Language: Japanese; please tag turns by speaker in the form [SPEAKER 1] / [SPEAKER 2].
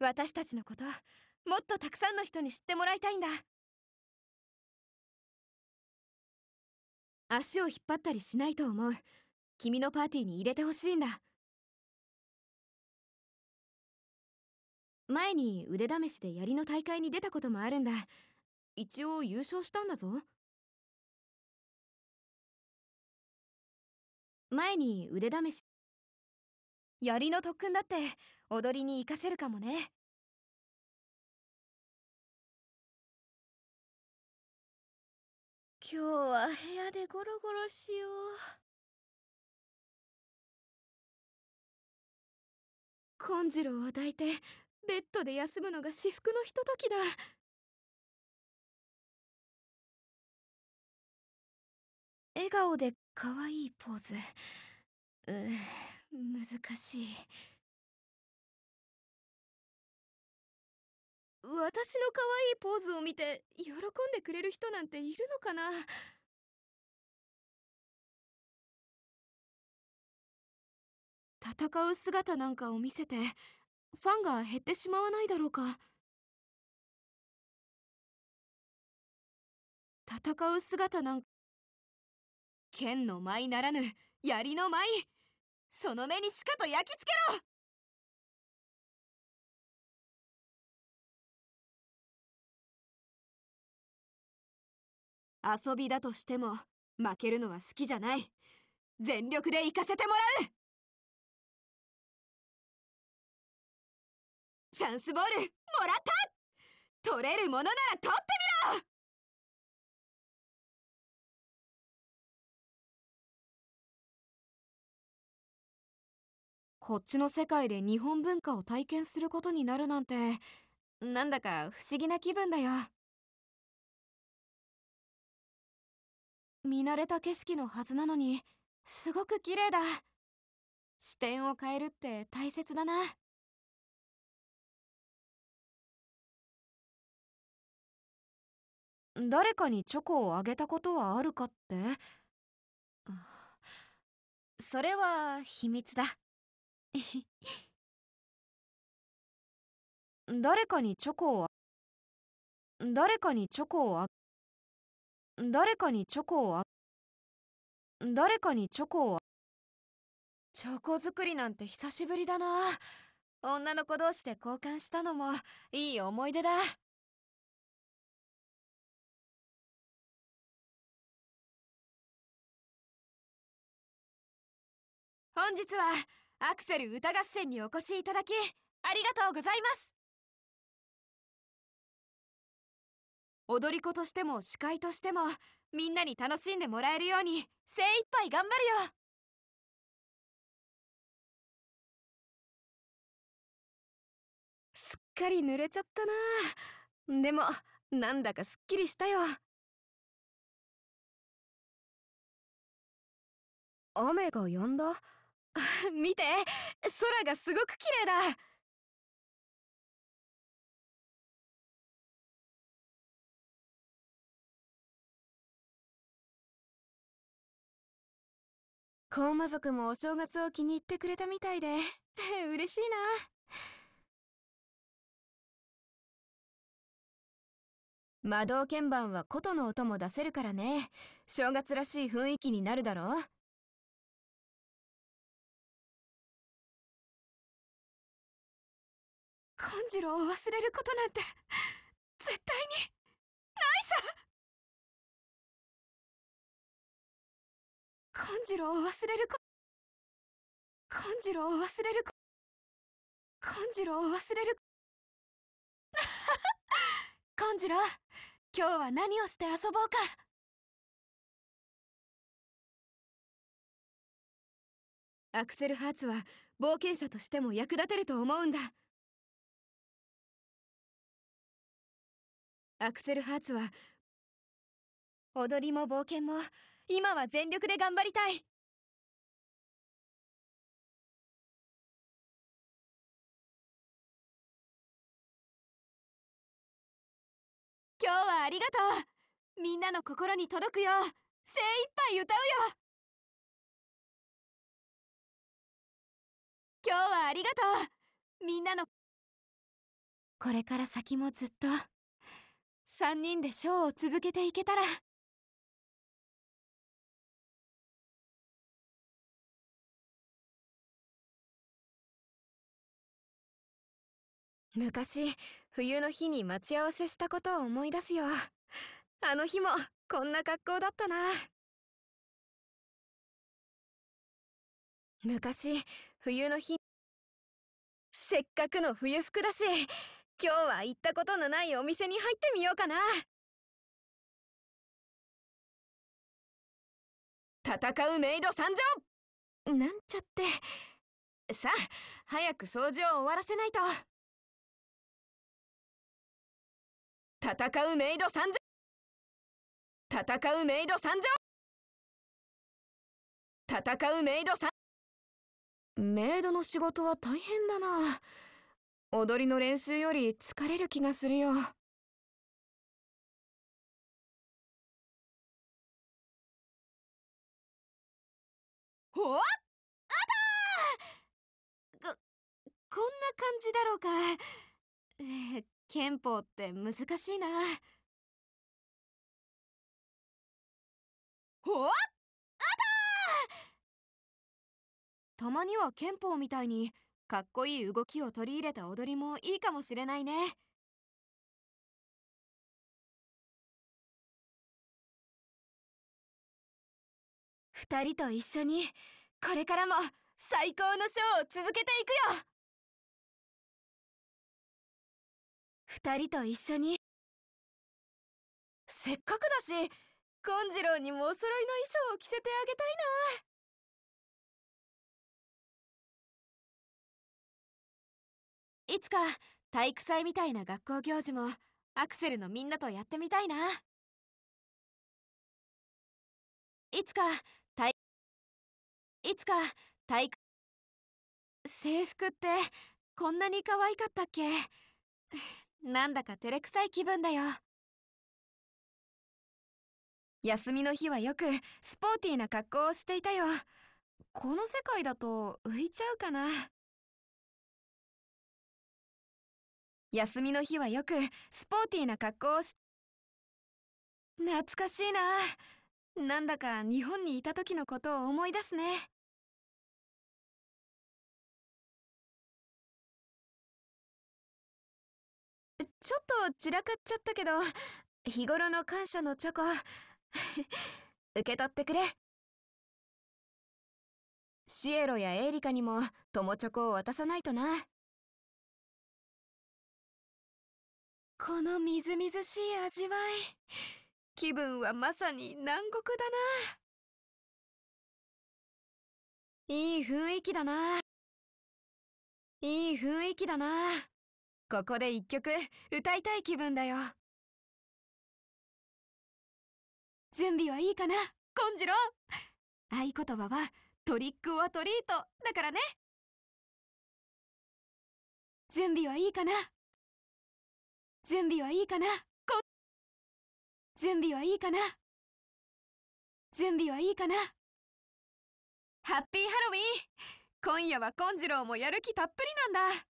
[SPEAKER 1] 私たちのこともっとたくさんの人に知ってもらいたいんだ足を引っ張ったりしないと思う君のパーティーに入れてほしいんだ前に腕試しで槍の大会に出たこともあるんだ一応優勝したんだぞ前に腕試し槍の特訓だって踊りに活かせるかもね。今日は部屋でゴロゴロしよう。コンジロを抱いてベッドで休むのが至福のひとときだ。笑顔で可愛いポーズ。うん難しい私の可愛いポーズを見て喜んでくれる人なんているのかな戦う姿なんかを見せてファンが減ってしまわないだろうか戦う姿なんか剣の舞ならぬ槍の舞その目にしかと焼き付けろ遊びだとしても負けるのは好きじゃない全力で行かせてもらうチャンスボールもらった取れるものなら取ってみろこっちの世界で日本文化を体験することになるなんてなんだか不思議な気分だよ見慣れた景色のはずなのにすごく綺麗だ視点を変えるって大切だな誰かにチョコをあげたことはあるかって それは秘密だ。誰かにチョコを誰かにチョコをあ誰かにチョコをあ誰かにチョコをチョコ作りなんて久しぶりだな女の子同士で交換したのもいい思い出だ本日はアクセル歌合戦にお越しいただきありがとうございます踊り子としても司会としてもみんなに楽しんでもらえるように精一杯頑張るよすっかり濡れちゃったなでもなんだかすっきりしたよ雨が止んだ 見て空がすごく綺麗だコウマ族もお正月を気に入ってくれたみたいで 嬉しいな魔導鍵盤は琴の音も出せるからね正月らしい雰囲気になるだろう本次郎を忘れることなんて絶対にないさ本次郎を忘れるこ本次郎を忘れる本次郎を忘れる本次 郎今日は何をして遊ぼうかアクセルハーツは冒険者としても役立てると思うんだアクセルハーツは踊りも冒険も今は全力で頑張りたい今日はありがとうみんなの心に届くよ精一杯歌うよ今日はありがとうみんなのこれから先もずっと。3人でショーを続けていけたら昔冬の日に待ち合わせしたことを思い出すよあの日もこんな格好だったな昔冬の日せっかくの冬服だし今日は行ったことのないお店に入ってみようかな戦うメイド参上なんちゃってさあ早く掃除を終わらせないと戦うメイド参上戦うメイド参上戦うメイド参メイドの仕事は大変だな踊りの練習より疲れる気がするよ。ほっあたこ、こんな感じだろうか。えー、憲法って難しいな。ほっあたたまには憲法みたいにかっこいい動きを取り入れた踊りもいいかもしれないね。二人と一緒にこれからも最高のショーを続けていくよ二人と一緒にせっかくだし金次郎にもお揃いの衣装を着せてあげたいないつか体育祭みたいな学校行事もアクセルのみんなとやってみたいな。いつか体いつか体育制服ってこんなに可愛かったっけなんだか照れくさい気分だよ休みの日はよくスポーティーな格好をしていたよこの世界だと浮いちゃうかな休みの日はよくスポーティーな格好をし懐かしいななんだか日本にいた時のことを思い出すねちょっと散らかっちゃったけど日頃の感謝のチョコ 受け取ってくれシエロやエーリカにも友チョコを渡さないとな。このみずみずしい味わい気分はまさに南国だないい雰囲気だないい雰囲気だなここで一曲歌いたい気分だよ準備はいいかな金次郎合言葉はトリックはトリートだからね準備はいいかな準備はいいかな準備はいいかな準備はいいかなハッピーハロウィン今夜は金次郎もやる気たっぷりなんだ